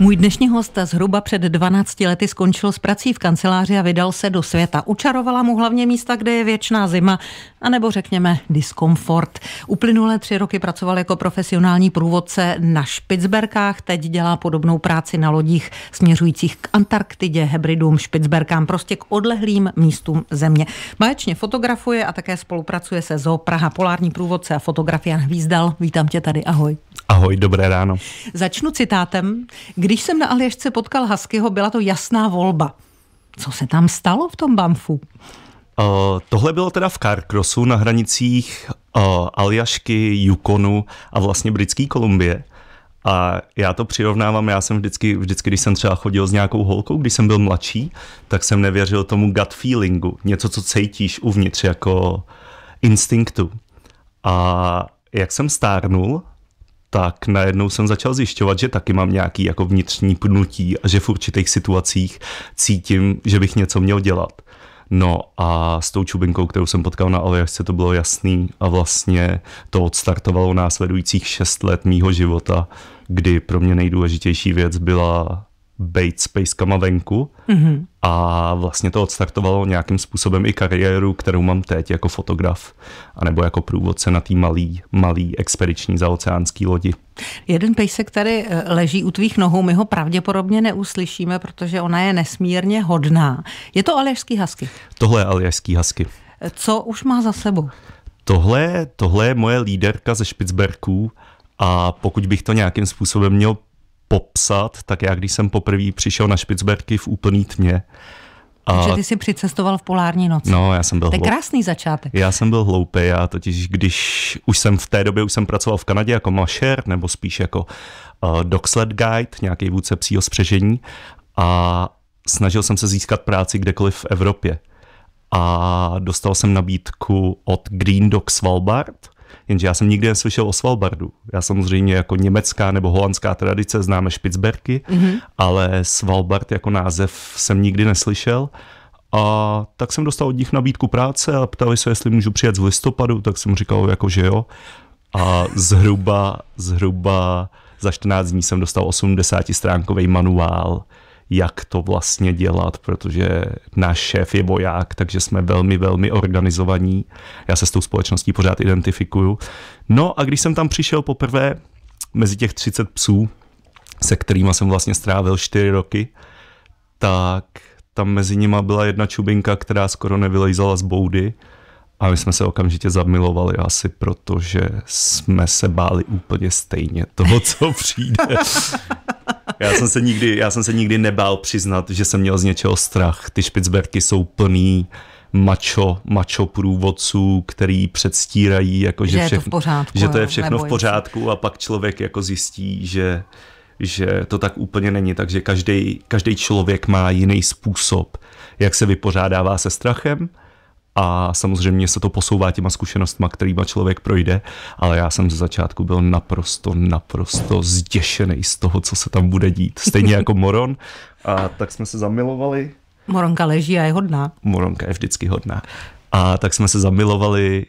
Můj dnešní host zhruba před 12 lety skončil s prací v kanceláři a vydal se do světa. Učarovala mu hlavně místa, kde je věčná zima, anebo řekněme diskomfort. Uplynulé tři roky pracoval jako profesionální průvodce na Špicberkách, teď dělá podobnou práci na lodích směřujících k Antarktidě, Hebridům, Špicberkám, prostě k odlehlým místům země. Báječně fotografuje a také spolupracuje se Zoo Praha, polární průvodce a fotograf Jan Hvízdal. Vítám tě tady, ahoj. Ahoj, dobré ráno. Začnu citátem, když jsem na Aljašce potkal Haskyho, byla to jasná volba. Co se tam stalo v tom Banfu? Uh, tohle bylo teda v Carcrossu na hranicích uh, Aljašky, Yukonu a vlastně britské Kolumbie. A já to přirovnávám, já jsem vždycky, vždycky, když jsem třeba chodil s nějakou holkou, když jsem byl mladší, tak jsem nevěřil tomu gut feelingu, něco, co cítíš uvnitř jako instinktu. A jak jsem stárnul tak najednou jsem začal zjišťovat, že taky mám nějaký jako vnitřní pnutí a že v určitých situacích cítím, že bych něco měl dělat. No a s tou čubinkou, kterou jsem potkal na Aljašce, to bylo jasný a vlastně to odstartovalo následujících šest let mýho života, kdy pro mě nejdůležitější věc byla být Space kama venku mm-hmm. a vlastně to odstartovalo nějakým způsobem i kariéru, kterou mám teď jako fotograf anebo jako průvodce na té malý, malý expediční zaoceánský lodi. Jeden pejsek tady eh, leží u tvých nohou, my ho pravděpodobně neuslyšíme, protože ona je nesmírně hodná. Je to aljašský hasky? Tohle je aljašský hasky. Eh, co už má za sebou? Tohle, tohle je moje líderka ze Špicberků a pokud bych to nějakým způsobem měl popsat, tak já když jsem poprvé přišel na Špicberky v úplný tmě, a... Takže ty jsi přicestoval v polární noci. No, já jsem byl To je krásný začátek. Já jsem byl hloupý, já totiž, když už jsem v té době, už jsem pracoval v Kanadě jako mašer, nebo spíš jako uh, eh, dogsled guide, nějaký vůdce psího spřežení a snažil jsem se získat práci kdekoliv v Evropě. A dostal jsem nabídku od Green Dog Svalbard, Jenže já jsem nikdy neslyšel o Svalbardu. Já samozřejmě jako německá nebo holandská tradice známe Špicberky, mm-hmm. ale Svalbard jako název jsem nikdy neslyšel. A tak jsem dostal od nich nabídku práce a ptali se, jestli můžu přijet z listopadu, tak jsem říkal jako, že jo. A zhruba, zhruba za 14 dní jsem dostal 80 stránkový manuál jak to vlastně dělat, protože náš šéf je voják, takže jsme velmi, velmi organizovaní. Já se s tou společností pořád identifikuju. No a když jsem tam přišel poprvé mezi těch 30 psů, se kterými jsem vlastně strávil 4 roky, tak tam mezi nima byla jedna čubinka, která skoro nevylejzala z boudy a my jsme se okamžitě zamilovali asi proto, že jsme se báli úplně stejně toho, co přijde. Já jsem, se nikdy, já jsem se nikdy nebál přiznat, že jsem měl z něčeho strach. Ty Špicberky jsou plný mačo, mačo průvodců, který předstírají, jako, že, že, všechno, je to v pořádku, že to je všechno v pořádku a pak člověk jako zjistí, že, že to tak úplně není. Takže každý, každý člověk má jiný způsob, jak se vypořádává se strachem a samozřejmě se to posouvá těma zkušenostma, kterýma člověk projde, ale já jsem ze začátku byl naprosto, naprosto zděšený z toho, co se tam bude dít. Stejně jako Moron, a tak jsme se zamilovali. Moronka leží a je hodná. Moronka je vždycky hodná. A tak jsme se zamilovali,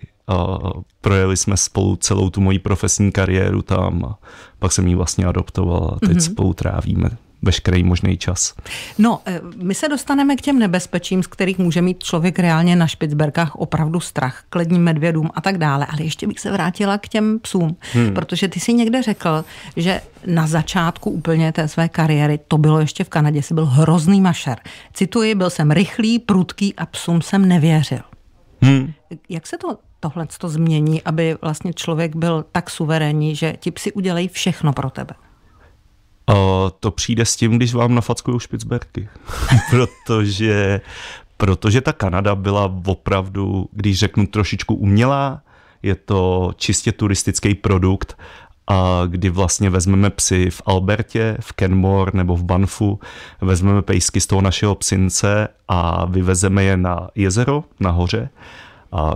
projeli jsme spolu celou tu moji profesní kariéru tam a pak jsem ji vlastně adoptoval a teď mm-hmm. spolu trávíme veškerý možný čas. No, eh, my se dostaneme k těm nebezpečím, z kterých může mít člověk reálně na Špicberkách opravdu strach, k ledním medvědům a tak dále. Ale ještě bych se vrátila k těm psům, hmm. protože ty si někde řekl, že na začátku úplně té své kariéry, to bylo ještě v Kanadě, jsi byl hrozný mašer. Cituji, byl jsem rychlý, prudký a psům jsem nevěřil. Hmm. Jak se to tohle to změní, aby vlastně člověk byl tak suverénní, že ti psi udělají všechno pro tebe? Uh, to přijde s tím, když vám nafackují špicberky, protože, protože ta Kanada byla opravdu, když řeknu trošičku umělá, je to čistě turistický produkt a kdy vlastně vezmeme psy v Albertě, v Kenmore nebo v Banfu, vezmeme pejsky z toho našeho psince a vyvezeme je na jezero, na hoře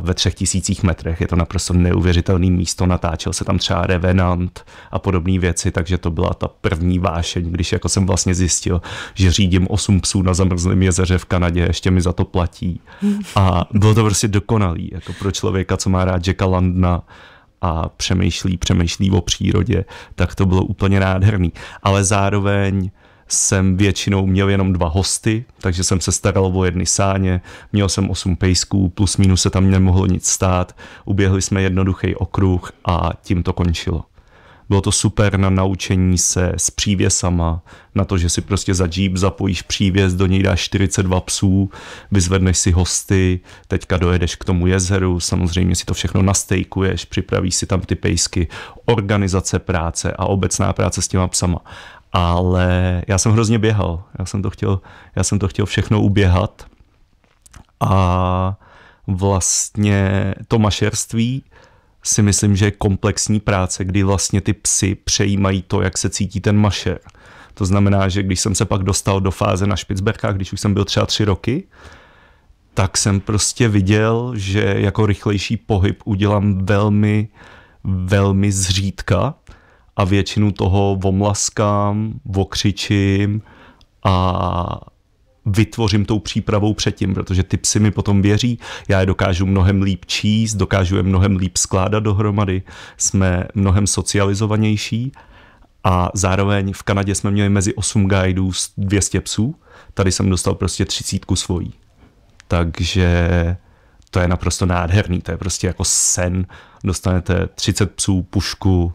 ve třech tisících metrech. Je to naprosto neuvěřitelné místo, natáčel se tam třeba Revenant a podobné věci, takže to byla ta první vášeň, když jako jsem vlastně zjistil, že řídím osm psů na zamrzlém jezeře v Kanadě, ještě mi za to platí. A bylo to prostě dokonalý, jako pro člověka, co má rád Jacka Landna, a přemýšlí, přemýšlí o přírodě, tak to bylo úplně nádherný. Ale zároveň jsem většinou měl jenom dva hosty, takže jsem se staral o jedny sáně, měl jsem osm pejsků, plus minus se tam nemohlo nic stát, uběhli jsme jednoduchý okruh a tím to končilo. Bylo to super na naučení se s přívěsama, na to, že si prostě za Jeep zapojíš přívěs, do něj dáš 42 psů, vyzvedneš si hosty, teďka dojedeš k tomu jezeru, samozřejmě si to všechno nastejkuješ, připravíš si tam ty pejsky, organizace práce a obecná práce s těma psama ale já jsem hrozně běhal. Já jsem to chtěl, já jsem to chtěl všechno uběhat. A vlastně to mašerství si myslím, že je komplexní práce, kdy vlastně ty psy přejímají to, jak se cítí ten mašer. To znamená, že když jsem se pak dostal do fáze na Špicberkách, když už jsem byl třeba tři roky, tak jsem prostě viděl, že jako rychlejší pohyb udělám velmi, velmi zřídka, a většinu toho omlaskám, okřičím a vytvořím tou přípravou předtím, protože ty psy mi potom věří, já je dokážu mnohem líp číst, dokážu je mnohem líp skládat dohromady, jsme mnohem socializovanější a zároveň v Kanadě jsme měli mezi 8 guideů 200 psů, tady jsem dostal prostě třicítku svojí. Takže to je naprosto nádherný, to je prostě jako sen, dostanete 30 psů, pušku,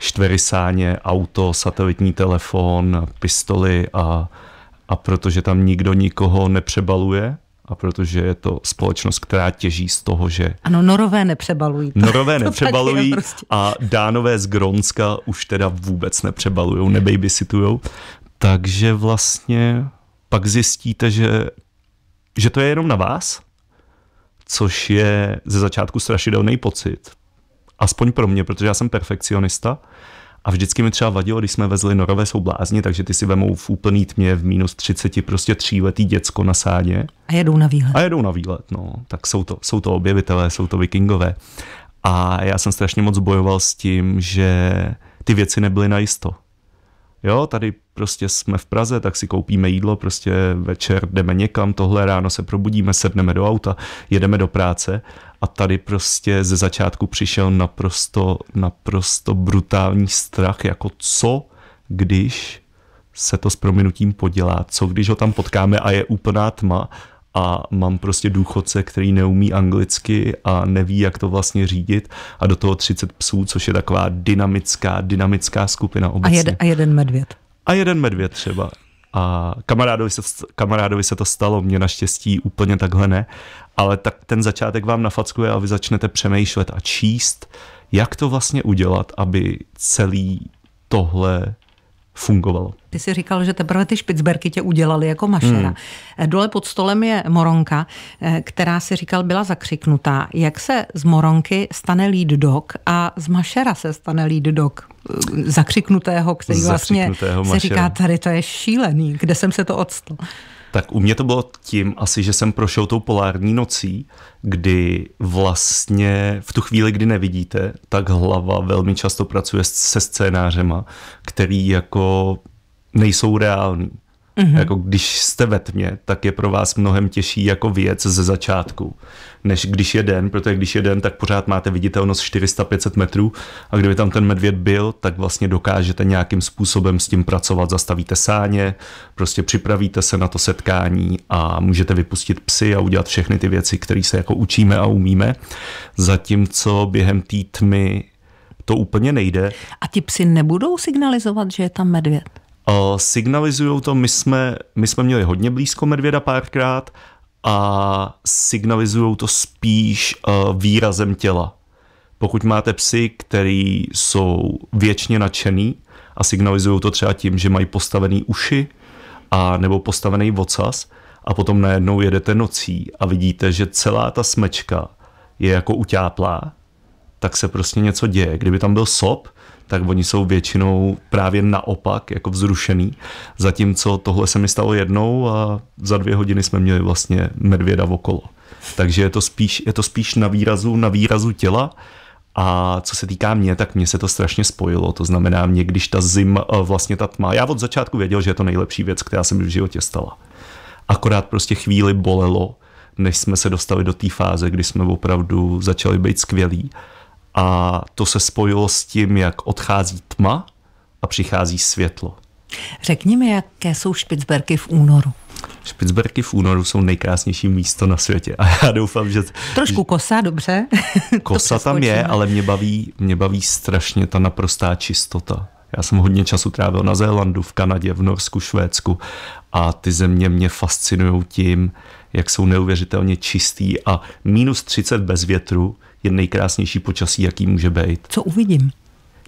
čtverisáně, auto, satelitní telefon, pistoli a, a protože tam nikdo nikoho nepřebaluje, a protože je to společnost, která těží z toho, že... Ano, norové nepřebalují. To, norové to nepřebalují prostě. a dánové z Gronska už teda vůbec nepřebalujou, nebabysitujou. Takže vlastně pak zjistíte, že, že to je jenom na vás, což je ze začátku strašidelný pocit, aspoň pro mě, protože já jsem perfekcionista. A vždycky mi třeba vadilo, když jsme vezli norové jsou blázni, takže ty si vemou v úplný tmě v minus 30 prostě tříletý děcko na sádě. A jedou na výlet. A jedou na výlet, no. Tak jsou to, jsou to objevitelé, jsou to vikingové. A já jsem strašně moc bojoval s tím, že ty věci nebyly najisto jo, tady prostě jsme v Praze, tak si koupíme jídlo, prostě večer jdeme někam, tohle ráno se probudíme, sedneme do auta, jedeme do práce a tady prostě ze začátku přišel naprosto, naprosto brutální strach, jako co, když se to s prominutím podělá, co když ho tam potkáme a je úplná tma a mám prostě důchodce, který neumí anglicky a neví, jak to vlastně řídit a do toho 30 psů, což je taková dynamická, dynamická skupina obecně. A, jed, a jeden medvěd. A jeden medvěd třeba. A kamarádovi se, kamarádovi se to stalo, mě naštěstí úplně takhle ne, ale tak ten začátek vám nafackuje a vy začnete přemýšlet a číst, jak to vlastně udělat, aby celý tohle fungovalo. Ty jsi říkal, že teprve ty špicberky tě udělali jako mašera. Hmm. Eh, dole pod stolem je moronka, eh, která si říkal byla zakřiknutá. Jak se z moronky stane lead dog a z mašera se stane lead dog? Zakřiknutého, který vlastně zakřiknutého vlastně mašera. se říká, tady to je šílený, kde jsem se to odstl. Tak u mě to bylo tím asi, že jsem prošel tou polární nocí, kdy vlastně v tu chvíli, kdy nevidíte, tak hlava velmi často pracuje se scénářema, který jako nejsou reální. Mm-hmm. Jako když jste ve tmě, tak je pro vás mnohem těžší jako věc ze začátku, než když je den, protože když je den, tak pořád máte viditelnost 400-500 metrů a kdyby tam ten medvěd byl, tak vlastně dokážete nějakým způsobem s tím pracovat, zastavíte sáně, prostě připravíte se na to setkání a můžete vypustit psy a udělat všechny ty věci, které se jako učíme a umíme, zatímco během té tmy to úplně nejde. A ti psy nebudou signalizovat, že je tam medvěd? Eh, signalizují to, my jsme, my jsme měli hodně blízko medvěda párkrát a signalizují to spíš eh, výrazem těla. Pokud máte psy, který jsou věčně nadšený a signalizují to třeba tím, že mají postavený uši a nebo postavený vocas a potom najednou jedete nocí a vidíte, že celá ta smečka je jako utáplá, tak se prostě něco děje. Kdyby tam byl sop, tak oni jsou většinou právě naopak jako vzrušený. Zatímco tohle se mi stalo jednou a za dvě hodiny jsme měli vlastně medvěda okolo. Takže je to spíš, je to spíš na, výrazu, na výrazu těla. A co se týká mě, tak mě se to strašně spojilo. To znamená, mě když ta zim, eh, vlastně ta tma, já od začátku věděl, že je to nejlepší věc, která se mi v životě stala. Akorát prostě chvíli bolelo, než jsme se dostali do té fáze, kdy jsme opravdu začali být skvělí. A to se spojilo s tím, jak odchází tma a přichází světlo. Řekni mi, jaké jsou Špicberky v únoru. Špicberky v únoru jsou nejkrásnější místo na světě a já doufám, že... Trošku kosa, dobře. kosa tam je, ale mě baví, mě baví strašně ta naprostá čistota. Já jsem hodně času trávil na Zélandu, v Kanadě, v Norsku, Švédsku a ty země mě fascinují tím, jak jsou neuvěřitelně čistý a minus 30 bez větru je nejkrásnější počasí, jaký může být. Co uvidím?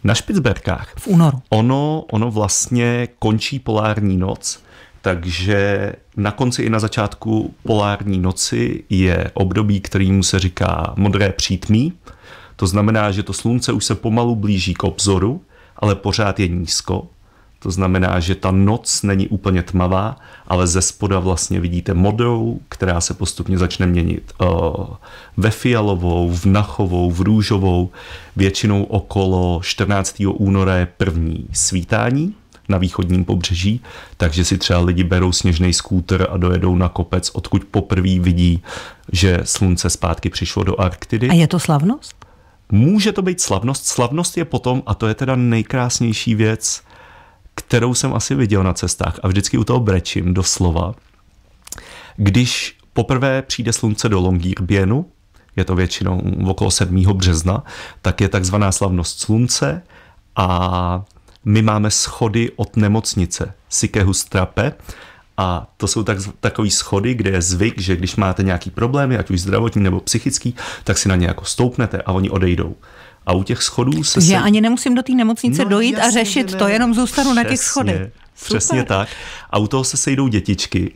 Na Špicberkách. V únoru. Ono, ono vlastně končí polární noc, takže na konci i na začátku polární noci je období, kterýmu se říká modré přítmí. To znamená, že to slunce už se pomalu blíží k obzoru, ale pořád je nízko. To znamená, že ta noc není úplně tmavá, ale ze spoda vlastně vidíte modrou, která se postupně začne měnit eh, ve fialovou, v nachovou, v růžovou. Většinou okolo 14. února je první svítání na východním pobřeží, takže si třeba lidi berou sněžný skútr a dojedou na kopec, odkud poprvé vidí, že slunce zpátky přišlo do Arktidy. A je to slavnost? Může to být slavnost. Slavnost je potom, a to je teda nejkrásnější věc, kterou jsem asi viděl na cestách a vždycky u toho brečím doslova. Když poprvé přijde slunce do Longyearbyenu, je to většinou okolo 7. března, tak je takzvaná slavnost slunce a my máme schody od nemocnice Strape a to jsou tak, takový schody, kde je zvyk, že když máte nějaký problémy, ať už zdravotní nebo psychický, tak si na ně jako stoupnete a oni odejdou a u těch schodů se... Já se... ani nemusím do té nemocnice no, dojít jasný, a řešit ne. to, jenom zůstanu přesně, na těch schodech. Super. Přesně tak. A u toho se sejdou dětičky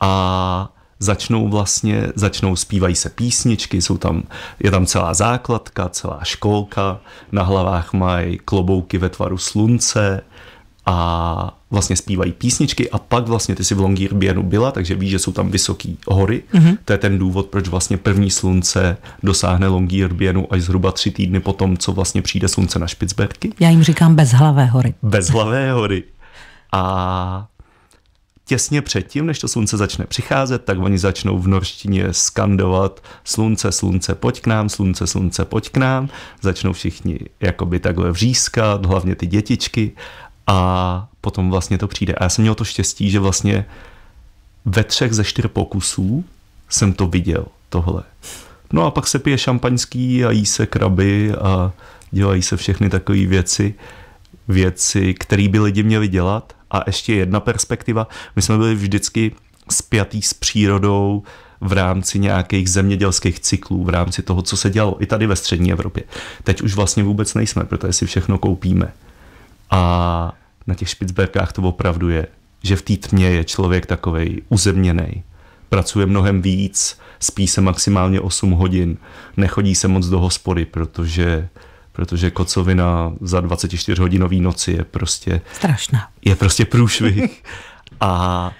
a začnou vlastně, začnou, zpívají se písničky, jsou tam, je tam celá základka, celá školka, na hlavách mají klobouky ve tvaru slunce a vlastně zpívají písničky a pak vlastně ty si v Longyearbyenu byla, takže víš, že jsou tam vysoké hory. Mm-hmm. To je ten důvod, proč vlastně první slunce dosáhne Longyearbyenu až zhruba tři týdny potom, co vlastně přijde slunce na Špicberky. Já jim říkám bezhlavé hory. Bezhlavé hory. A těsně předtím, než to slunce začne přicházet, tak oni začnou v norštině skandovat slunce, slunce, pojď k nám, slunce, slunce, pojď k nám. Začnou všichni jakoby takhle vřískat, hlavně ty dětičky a potom vlastně to přijde. A já jsem měl to štěstí, že vlastně ve třech ze čtyř pokusů jsem to viděl, tohle. No a pak se pije šampaňský a jí se kraby a dělají se všechny takové věci, věci, které by lidi měli dělat. A ještě jedna perspektiva, my jsme byli vždycky spjatý s přírodou v rámci nějakých zemědělských cyklů, v rámci toho, co se dělalo i tady ve střední Evropě. Teď už vlastně vůbec nejsme, protože si všechno koupíme. A na těch špicberkách to opravdu je, že v té tmě je člověk takový uzemněný. Pracuje mnohem víc, spí se maximálně 8 hodin, nechodí se moc do hospody, protože protože kocovina za 24-hodinový noci je prostě... Strašná. Je prostě průšvih. A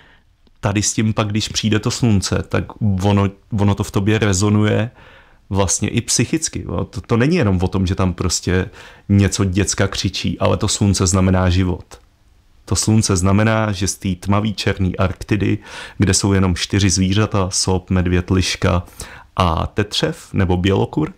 tady s tím pak, když přijde to slunce, tak ono, ono to v tobě rezonuje vlastně i psychicky. To, to není jenom o tom, že tam prostě něco děcka křičí, ale to slunce znamená život. To slunce znamená, že z té tmavý černý Arktidy, kde jsou jenom čtyři zvířata, sop, medvěd, liška a tetřev nebo bělokur,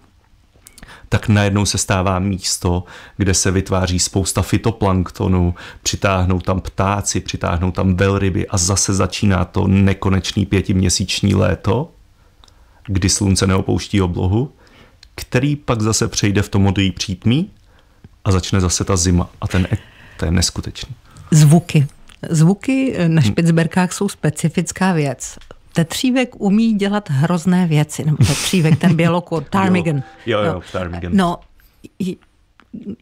tak najednou se stává místo, kde se vytváří spousta fitoplanktonu, přitáhnou tam ptáci, přitáhnou tam velryby a zase začíná to nekonečný pětiměsíční léto kdy slunce neopouští oblohu, který pak zase přejde v tom modrý přítmí a začne zase ta zima. A ten, to je neskutečný. Zvuky. Zvuky na hm. Špicberkách jsou specifická věc. Tetřívek umí dělat hrozné věci. Nebo tetřívek, ten bělokur, ptarmigan. Jo, jo, jo no. ptarmigan. No,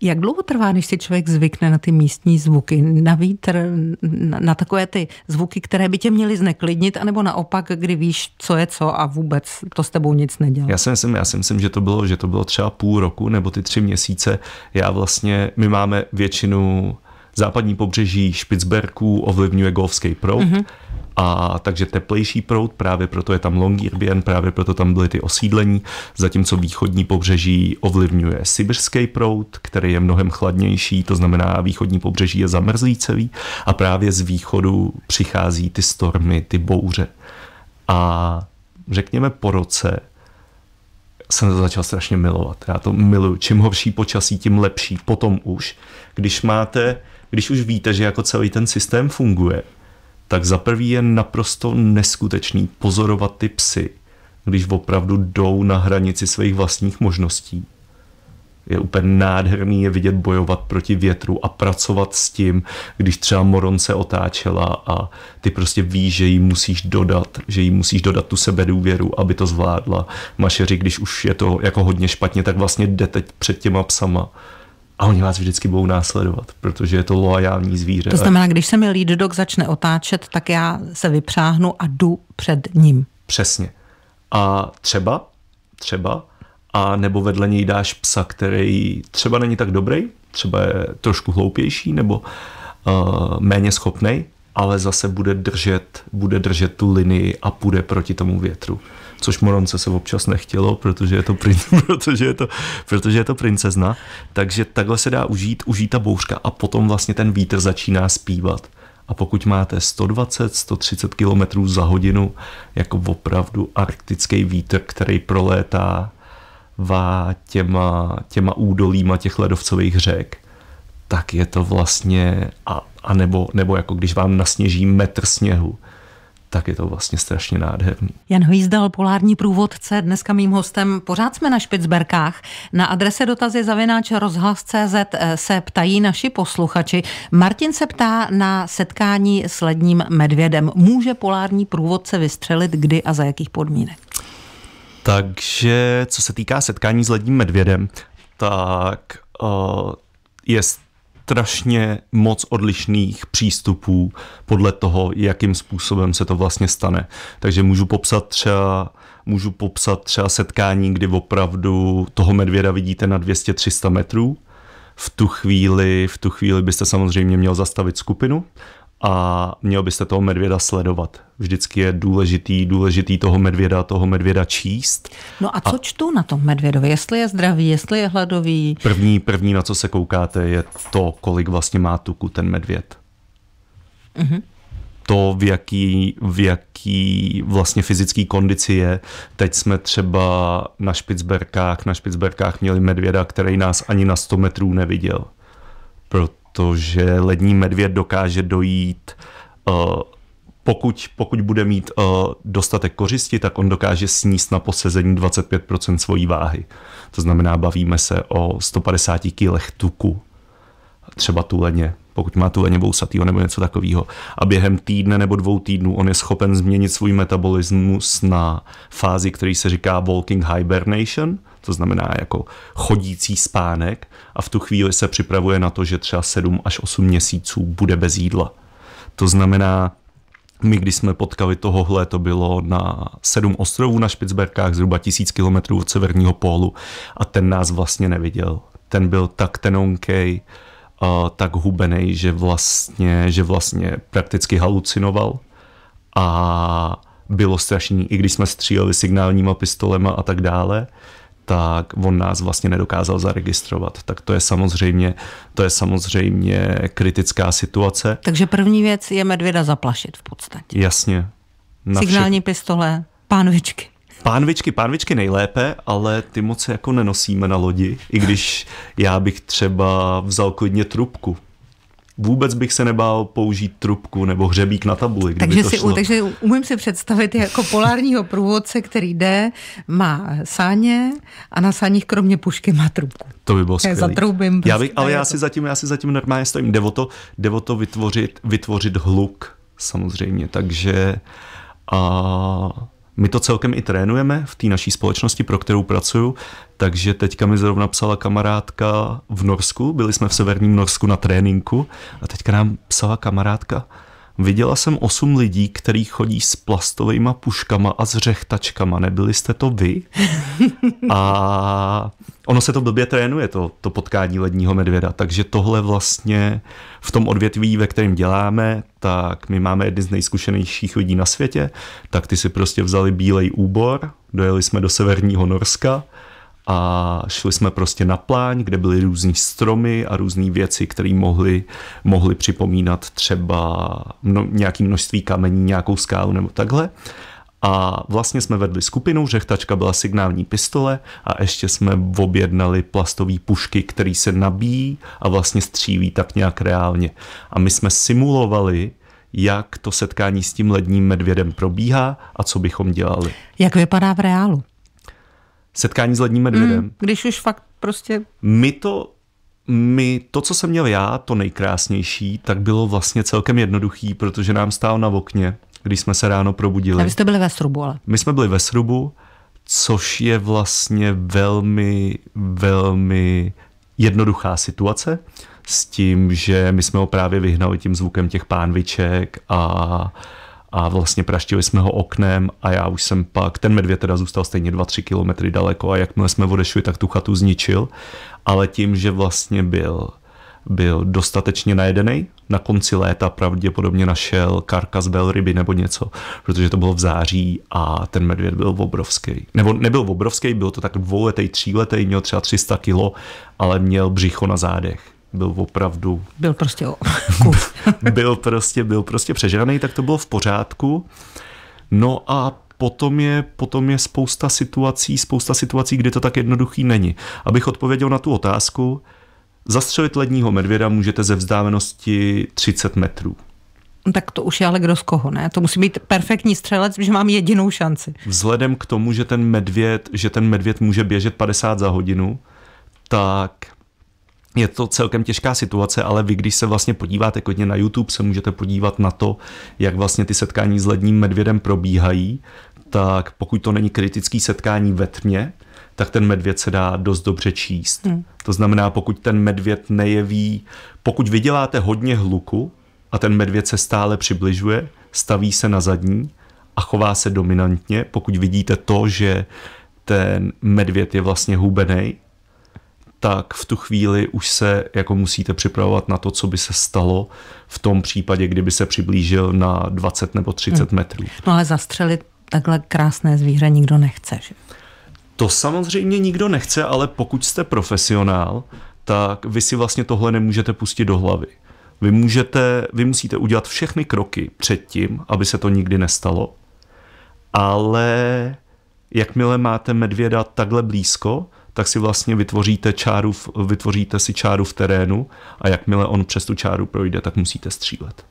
jak dlouho trvá, než si člověk zvykne na ty místní zvuky, na vítr, na, na takové ty zvuky, které by tě měly zneklidnit, anebo naopak, kdy víš, co je co a vůbec to s tebou nic nedělá? Já si myslím, já si myslím že, to bylo, že to bylo třeba půl roku nebo ty tři měsíce. Já vlastně, my máme většinu západní pobřeží Špicberků ovlivňuje golfský proud. Mm-hmm. A takže teplejší proud, právě proto je tam Longyearbyen, právě proto tam byly ty osídlení, zatímco východní pobřeží ovlivňuje sibirský proud, který je mnohem chladnější, to znamená východní pobřeží je celý a právě z východu přichází ty stormy, ty bouře. A řekněme po roce jsem to začal strašně milovat. Já to miluju. Čím horší počasí, tím lepší. Potom už, když máte když už víte, že jako celý ten systém funguje, tak za prvý je naprosto neskutečný pozorovat ty psy, když opravdu jdou na hranici svých vlastních možností. Je úplně nádherný je vidět bojovat proti větru a pracovat s tím, když třeba Moron se otáčela a ty prostě víš, že jí musíš dodat, že jí musíš dodat tu sebedůvěru, aby to zvládla. Mašeři, když už je to jako hodně špatně, tak vlastně jde teď před těma psama a oni vás vždycky budou následovat, protože je to loajální zvíře. To znamená, když se mi lead dog začne otáčet, tak já se vypřáhnu a jdu před ním. Přesně. A třeba, třeba, a nebo vedle něj dáš psa, který třeba není tak dobrý, třeba je trošku hloupější nebo uh, méně schopný, ale zase bude držet, bude držet tu linii a půjde proti tomu větru což Moronce se občas nechtělo, protože je to, prin, protože je to, protože je to princezna. Takže takhle se dá užít, užít ta bouřka a potom vlastně ten vítr začíná zpívat. A pokud máte 120, 130 km za hodinu, jako opravdu arktický vítr, který prolétá vá těma, těma údolíma těch ledovcových řek, tak je to vlastně, a, a nebo, nebo jako když vám nasněží metr sněhu, tak je to vlastně strašně nádherný. Jan Hvízdal, polární průvodce, dneska mým hostem, pořád jsme na Špicberkách. Na adrese dotazy zavináč rozhlas.cz eh, se ptají naši posluchači. Martin se ptá na setkání s ledním medvědem. Může polární průvodce vystřelit kdy a za jakých podmínek? Takže co se týká setkání s ledním medvědem, tak uh, eh, jest strašně moc odlišných přístupů podle toho, jakým způsobem se to vlastně stane. Takže můžu popsat třeba můžu popsat třeba setkání, kdy opravdu toho medvěda vidíte na 200-300 metrů, v tu chvíli, v tu chvíli byste samozřejmě měl zastavit skupinu, a měl byste toho medvěda sledovat. Vždycky je důležitý, důležitý toho medvěda, toho medvěda číst. No a co a čtu na tom medvědovi? Jestli je zdravý, jestli je hladový? První, první, na co se koukáte, je to, kolik vlastně má tuku ten medvěd. Mm-hmm. to, v jaký, v jaký vlastně fyzický kondici je. Teď jsme třeba na Špicberkách, na Špicberkách měli medvěda, který nás ani na 100 metrů neviděl. Pro, protože lední medvěd dokáže dojít eh, pokud, pokud bude mít eh, dostatek kořisti, tak on dokáže sníst na posezení 25% svojí váhy. To znamená, bavíme se o 150 kg tuku, třeba tuleně pokud má tu lenivou satýho nebo něco takového. A během týdne nebo dvou týdnů on je schopen změnit svůj metabolismus na fázi, který se říká walking hibernation, to znamená jako chodící spánek a v tu chvíli se připravuje na to, že třeba 7 až 8 měsíců bude bez jídla. To znamená, my, když jsme potkali tohohle, to bylo na sedm ostrovů na Špicberkách, zhruba tisíc kilometrů od severního pólu a ten nás vlastně neviděl. Ten byl tak tenonkej, tak hubený, že vlastně, že vlastně prakticky halucinoval a bylo strašný, i když jsme stříleli signálníma pistolema a tak dále, tak on nás vlastně nedokázal zaregistrovat. Tak to je samozřejmě, to je samozřejmě kritická situace. Takže první věc je medvěda zaplašit v podstatě. Jasně. Na Signální pistole, pánvičky. Pánvičky, pánvičky nejlépe, ale ty moc jako nenosíme na lodi, i když já bych třeba vzal klidně trubku. Vůbec bych se nebál použít trubku nebo hřebík na tabuli, kdyby takže to si, šlo. Takže umím si představit jako polárního průvodce, který jde, má sáně a na sáních kromě pušky má trubku. To by bylo skvělé. Zatroubím. já bych, prostě, ale já si, zatím, já si zatím normálně stojím. Jde o to, jde o to vytvořit, vytvořit hluk samozřejmě, takže a my to celkem i trénujeme v té naší společnosti, pro kterou pracuju, takže teďka mi zrovna psala kamarádka v Norsku, byli jsme v severním Norsku na tréninku a teďka nám psala kamarádka, Viděla jsem osm lidí, který chodí s plastovými puškama a s řechtačkama. Nebyli jste to vy? A ono se to blbě trénuje, to, to potkání ledního medvěda. Takže tohle vlastně v tom odvětví, ve kterém děláme, tak my máme jedny z nejzkušenějších lidí na světě, tak ty si prostě vzali bílej úbor, dojeli jsme do severního Norska, a šli jsme prostě na pláň, kde byly různý stromy a různé věci, které mohly, mohly připomínat třeba mno, nějaký množství kamení, nějakou skálu nebo takhle. A vlastně jsme vedli skupinu, řechtačka byla signální pistole a ještě jsme objednali plastové pušky, které se nabíjí a vlastně střílí tak nějak reálně. A my jsme simulovali, jak to setkání s tím ledním medvědem probíhá a co bychom dělali. Jak vypadá v reálu? setkání s ledním medvědem. Mm, když už fakt prostě... My to, my, to, co jsem měl já, to nejkrásnější, tak bylo vlastně celkem jednoduchý, protože nám stál na okně, když jsme se ráno probudili. A vy jste byli ve srubu, ale. My jsme byli ve srubu, což je vlastně velmi, velmi jednoduchá situace s tím, že my jsme ho právě vyhnali tím zvukem těch pánviček a a vlastně praštili jsme ho oknem a já už jsem pak, ten medvěd teda zůstal stejně 2-3 kilometry daleko a jakmile jsme odešli, tak tu chatu zničil, ale tím, že vlastně byl byl dostatečně najedený. Na konci léta pravděpodobně našel karkas velryby nebo něco, protože to bylo v září a ten medvěd byl obrovský. Nebo nebyl obrovský, byl to tak dvouletý, tříletý, měl třeba 300 kilo, ale měl břicho na zádech byl opravdu... Byl prostě o... byl prostě, byl prostě přežraný, tak to bylo v pořádku. No a potom je, potom je spousta situací, spousta situací, kdy to tak jednoduchý není. Abych odpověděl na tu otázku, zastřelit ledního medvěda můžete ze vzdálenosti 30 metrů. Tak to už je ale kdo z koho, ne? To musí být perfektní střelec, že mám jedinou šanci. Vzhledem k tomu, že ten medvěd, že ten medvěd může běžet 50 za hodinu, tak je to celkem těžká situace, ale vy, když se vlastně podíváte kodně na YouTube, se můžete podívat na to, jak vlastně ty setkání s ledním medvědem probíhají, tak pokud to není kritický setkání ve tmě, tak ten medvěd se dá dost dobře číst. Hmm. To znamená, pokud ten medvěd nejeví, pokud vyděláte hodně hluku a ten medvěd se stále přibližuje, staví se na zadní a chová se dominantně, pokud vidíte to, že ten medvěd je vlastně hubený, tak v tu chvíli už se jako musíte připravovat na to, co by se stalo v tom případě, kdyby se přiblížil na 20 nebo 30 hmm. metrů. No ale zastřelit takhle krásné zvíře nikdo nechce, že? To samozřejmě nikdo nechce, ale pokud jste profesionál, tak vy si vlastně tohle nemůžete pustit do hlavy. Vy, můžete, vy musíte udělat všechny kroky předtím, aby se to nikdy nestalo, ale jakmile máte medvěda takhle blízko, tak si vlastně vytvoříte, čáru, vytvoříte si čáru v terénu a jakmile on přes tu čáru projde, tak musíte střílet.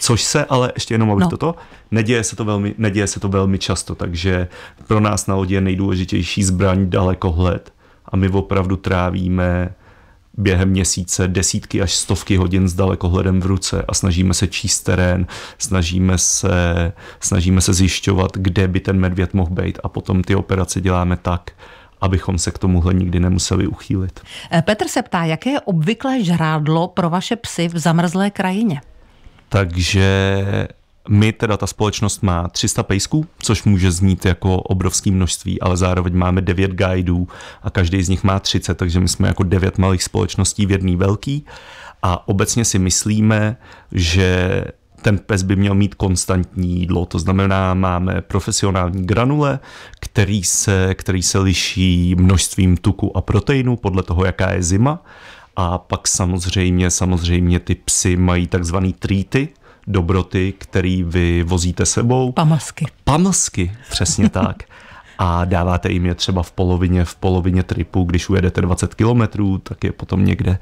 Což se ale, ještě jenom aby no. toto, neděje se, to velmi, neděje se to velmi často, takže pro nás na lodi je nejdůležitější zbraň dalekohled a my opravdu trávíme během měsíce desítky až stovky hodin s dalekohledem v ruce a snažíme se číst terén, snažíme se, snažíme se zjišťovat, kde by ten medvěd mohl být a potom ty operace děláme tak, abychom se k tomuhle nikdy nemuseli uchýlit. Eh, Petr se ptá, jaké je obvyklé žrádlo pro vaše psy v zamrzlé krajině? Takže my teda ta společnost má 300 pejsků, což může znít jako obrovské množství, ale zároveň máme 9 guideů a každý z nich má 30, takže my jsme jako 9 malých společností v jedný velký. A obecně si myslíme, že ten pes by měl mít konstantní jídlo, to znamená, máme profesionální granule, který se, který se liší množstvím tuku a proteinu podle toho, jaká je zima. A pak samozřejmě, samozřejmě ty psy mají takzvané treaty, dobroty, který vy vozíte sebou. Pamasky. Pamasky, přesně tak. a dáváte jim je třeba v polovině, v polovině tripu, když ujedete 20 kilometrů, tak je potom někde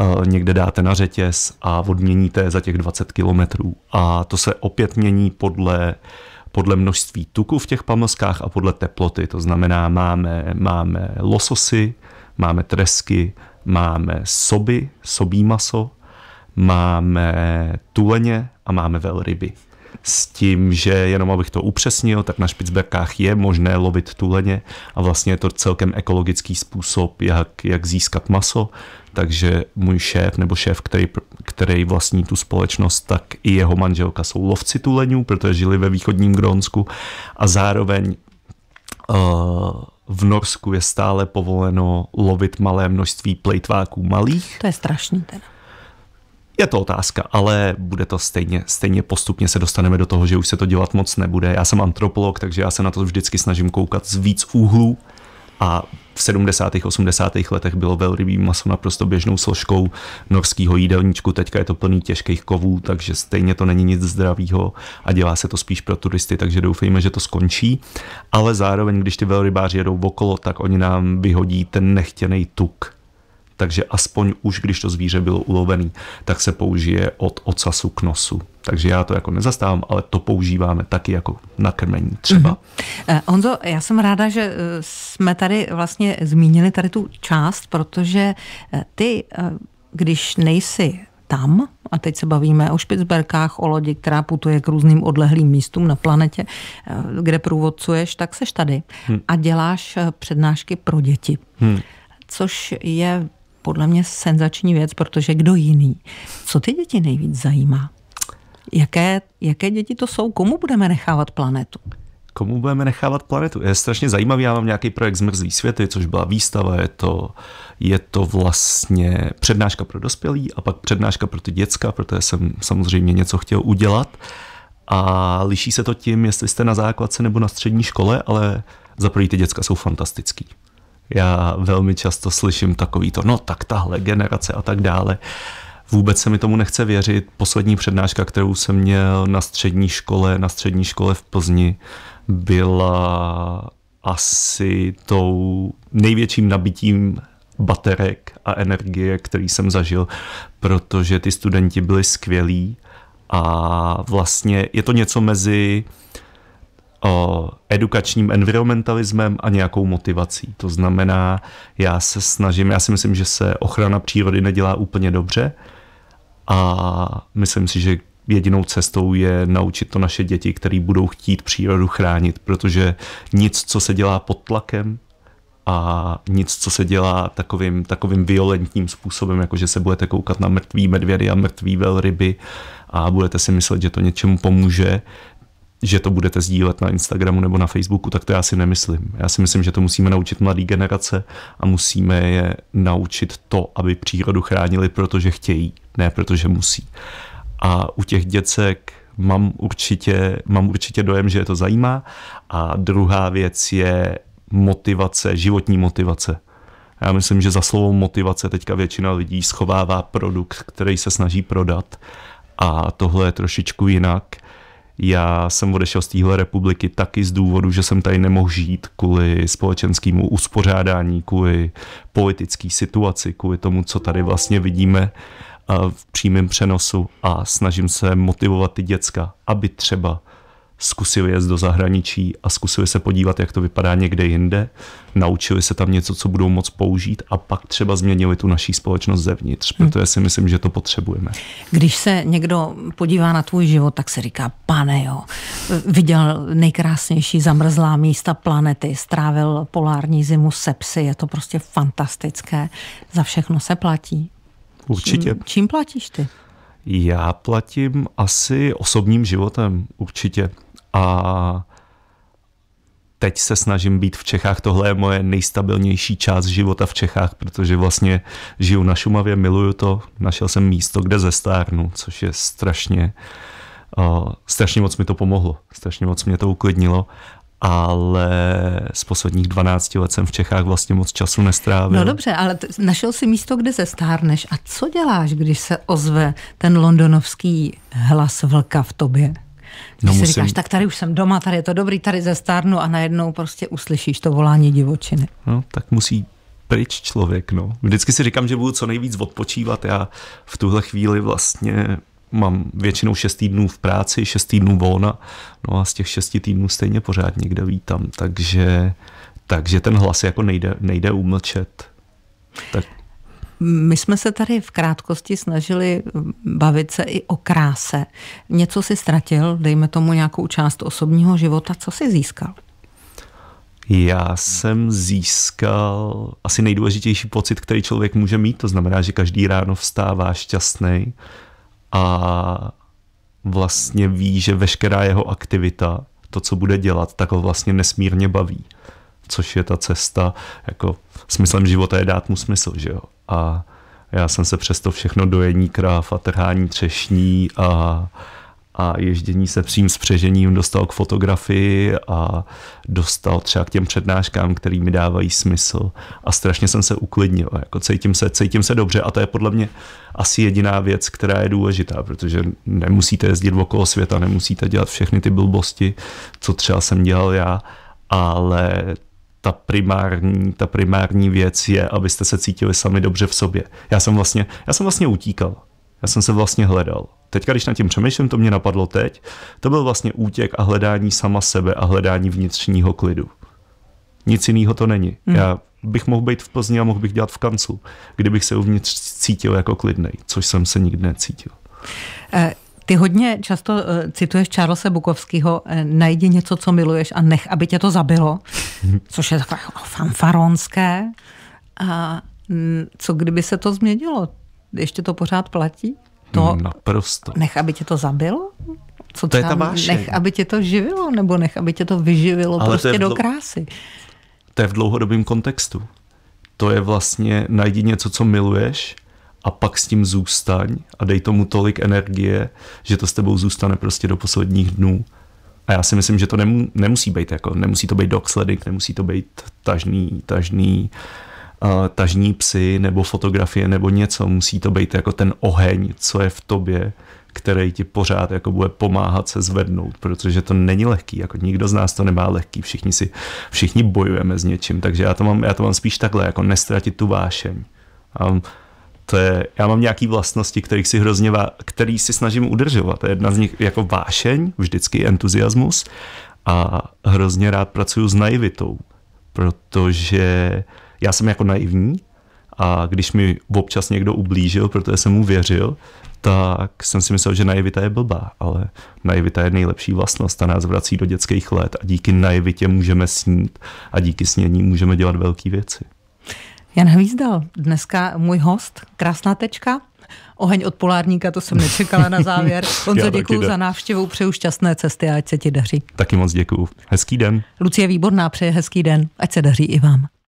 Eh, někde dáte na řetěz a odměníte za těch 20 kilometrů. A to se opět mění podle podle množství tuku v těch pamlskách a podle teploty. To znamená, máme, máme lososy, máme tresky, máme soby, sobí maso, máme tuleně a máme velryby s tím, že jenom abych to upřesnil, tak na Špicberkách je možné lovit tuleně a vlastně je to celkem ekologický způsob, jak, jak získat maso, takže můj šéf nebo šéf, který, který vlastní tu společnost, tak i jeho manželka jsou lovci tuleňů, protože žili ve východním Grónsku a zároveň uh, v Norsku je stále povoleno lovit malé množství plejtváků malých. To je strašný teda. Je to otázka, ale bude to stejně, stejně postupně se dostaneme do toho, že už se to dělat moc nebude. Já jsem antropolog, takže já se na to vždycky snažím koukat z víc úhlů a v 70. 80. letech bylo velrybí maso naprosto běžnou složkou norského jídelníčku, teďka je to plný těžkých kovů, takže stejně to není nic zdravého a dělá se to spíš pro turisty, takže doufejme, že to skončí. Ale zároveň, když ty velrybáři jedou okolo, tak oni nám vyhodí ten nechtěný tuk takže aspoň už když to zvíře bylo ulovený, tak se použije od ocasu k nosu. Takže já to jako nezastávám, ale to používáme taky jako na krmení třeba. Mm-hmm. Eh, Onzo, já jsem ráda, že eh, jsme tady vlastně zmínili tady tu část, protože eh, ty, když nejsi tam, a teď se bavíme o Špicberkách, o lodi, která putuje k různým odlehlým místům na planetě, kde průvodcuješ, tak seš tady hmm. a děláš přednášky pro děti. Hmm. Což je podle mě senzační věc, protože kdo jiný? Co ty děti nejvíc zajímá? Jaké, jaké děti to jsou? Komu budeme nechávat planetu? Komu budeme nechávat planetu? Je strašně zajímavý, já mám nějaký projekt Zmrzlý světy, což byla výstava, je to, je to vlastně přednáška pro dospělí a pak přednáška pro ty děcka, protože jsem samozřejmě něco chtěl udělat. A liší se to tím, jestli jste na základce nebo na střední škole, ale za prvý ty děcka jsou fantastický. Já velmi často slyším takový to, no tak tahle generace a tak dále. Vůbec se mi tomu nechce věřit. Poslední přednáška, kterou jsem měl na střední škole, na střední škole v Plzni, byla asi tou největším nabitím baterek a energie, který jsem zažil, protože ty studenti byli skvělí a vlastně je to něco mezi edukačním environmentalismem a nějakou motivací. To znamená, já se snažím, já si myslím, že se ochrana přírody nedělá úplně dobře a myslím si, že jedinou cestou je naučit to naše děti, které budou chtít přírodu chránit, protože nic, co se dělá pod tlakem, a nic, co se dělá takovým, takovým violentním způsobem, jako že se budete koukat na mrtvý medvědy a mrtvý velryby a budete si myslet, že to něčemu pomůže, že to budete sdílet na Instagramu nebo na Facebooku, tak to já si nemyslím. Já si myslím, že to musíme naučit mladé generace a musíme je naučit to, aby přírodu chránili, protože chtějí, ne protože musí. A u těch děcek mám určitě, mám určitě dojem, že je to zajímá. A druhá věc je motivace, životní motivace. Já myslím, že za slovo motivace teďka většina lidí schovává produkt, který se snaží prodat a tohle je trošičku jinak – já jsem odešel z téhle republiky taky z důvodu, že jsem tady nemohl žít kvůli společenskému uspořádání, kvůli politické situaci, kvůli tomu, co tady vlastně vidíme eh, v přímém přenosu a snažím se motivovat ty děcka, aby třeba zkusili jezdit do zahraničí a zkusili se podívat, jak to vypadá někde jinde, naučili se tam něco, co budou moc použít a pak třeba změnili tu naší společnost zevnitř, hm. protože si myslím, že to potřebujeme. Když se někdo podívá na tvůj život, tak se říká, pane jo, viděl nejkrásnější zamrzlá místa planety, strávil polární zimu se psy, je to prostě fantastické, za všechno se platí. Určitě. Čím, čím platíš ty? Já platím asi osobním životem, určitě a teď se snažím být v Čechách. Tohle je moje nejstabilnější část života v Čechách, protože vlastně žiju na Šumavě, miluju to. Našel jsem místo, kde zestárnu, což je strašně, uh, strašně moc mi to pomohlo, strašně moc mě to uklidnilo ale z posledních 12 let jsem v Čechách vlastně moc času nestrávil. No dobře, ale našel si místo, kde se stárneš. A co děláš, když se ozve ten londonovský hlas vlka v tobě? Když no, si musím... říkáš, tak tady už jsem doma, tady je to dobrý, tady stárnu a najednou prostě uslyšíš to volání divočiny. No, tak musí pryč člověk, no. Vždycky si říkám, že budu co nejvíc odpočívat. Já v tuhle chvíli vlastně mám většinou šest týdnů v práci, šest týdnů volna, no a z těch šesti týdnů stejně pořád někde vítám, takže, takže ten hlas jako nejde, nejde umlčet. Tak my jsme se tady v krátkosti snažili bavit se i o kráse. Něco si ztratil, dejme tomu nějakou část osobního života, co si získal? Já jsem získal asi nejdůležitější pocit, který člověk může mít. To znamená, že každý ráno vstává šťastný a vlastně ví, že veškerá jeho aktivita, to, co bude dělat, tak ho vlastně nesmírně baví. Což je ta cesta, jako smyslem života je dát mu smysl, že jo? a já jsem se přesto všechno dojení kráv a trhání třešní a, a ježdění se přím spřežením dostal k fotografii a dostal třeba k těm přednáškám, který mi dávají smysl a strašně jsem se uklidnil, jako cítím se, cítím se dobře a to je podle mě asi jediná věc, která je důležitá, protože nemusíte jezdit okolo světa, nemusíte dělat všechny ty blbosti, co třeba jsem dělal já, ale ta primární, ta primární věc je, abyste se cítili sami dobře v sobě. Já jsem vlastně, já jsem vlastně utíkal. Já jsem se vlastně hledal. Teďka, když nad tím přemýšlím, to mě napadlo teď, to byl vlastně útěk a hledání sama sebe a hledání vnitřního klidu. Nic jiného to není. Hmm. Já bych mohl být v Plzni a mohl bych dělat v kanclu, kdybych se uvnitř cítil jako klidnej, což jsem se nikdy necítil. Uh. Ty hodně často eh, cituješ Charlesa Bukovského, eh, najdi něco, co miluješ a nech, aby tě to zabilo, což je takové jako fanfaronské. A mm, co kdyby se to změnilo? Ještě to pořád platí? To, Naprosto. Nech, aby tě to zabilo? Co to je ta vášeň. Nech, aby tě to živilo, nebo nech, aby tě to vyživilo Ale prostě to do krásy. To je v dlouhodobém kontextu. To je vlastně najdi něco, co miluješ, a pak s tím zůstaň a dej tomu tolik energie, že to s tebou zůstane prostě do posledních dnů. A já si myslím, že to nemu, nemusí být jako, nemusí to být dog sledding, nemusí to být tažný, tažný, uh, tažní psy nebo fotografie nebo něco. Musí to být jako ten oheň, co je v tobě, který ti pořád jako bude pomáhat se zvednout, protože to není lehký, jako nikdo z nás to nemá lehký, všichni si, všichni bojujeme s něčím, takže já to mám, já to mám spíš takhle, jako nestratit tu vášeň. Um, to je, já mám nějaké vlastnosti, kterých si hrozně, který si snažím udržovat. Jedna z nich jako vášeň, vždycky entuziasmus a hrozně rád pracuju s naivitou, protože já jsem jako naivní a když mi občas někdo ublížil, protože jsem mu věřil, tak jsem si myslel, že naivita je blbá, ale naivita je nejlepší vlastnost, ta nás vrací do dětských let a díky naivitě můžeme snít a díky snění můžeme dělat velké věci. Jan Hvízdal, dneska můj host, krásná tečka. Oheň od polárníka, to jsem nečekala na závěr. Honzo, děkuji za návštěvu, přeju šťastné cesty a ať se ti daří. Taky moc děkuji. Hezký den. Lucie Výborná přeje hezký den, ať se daří i vám.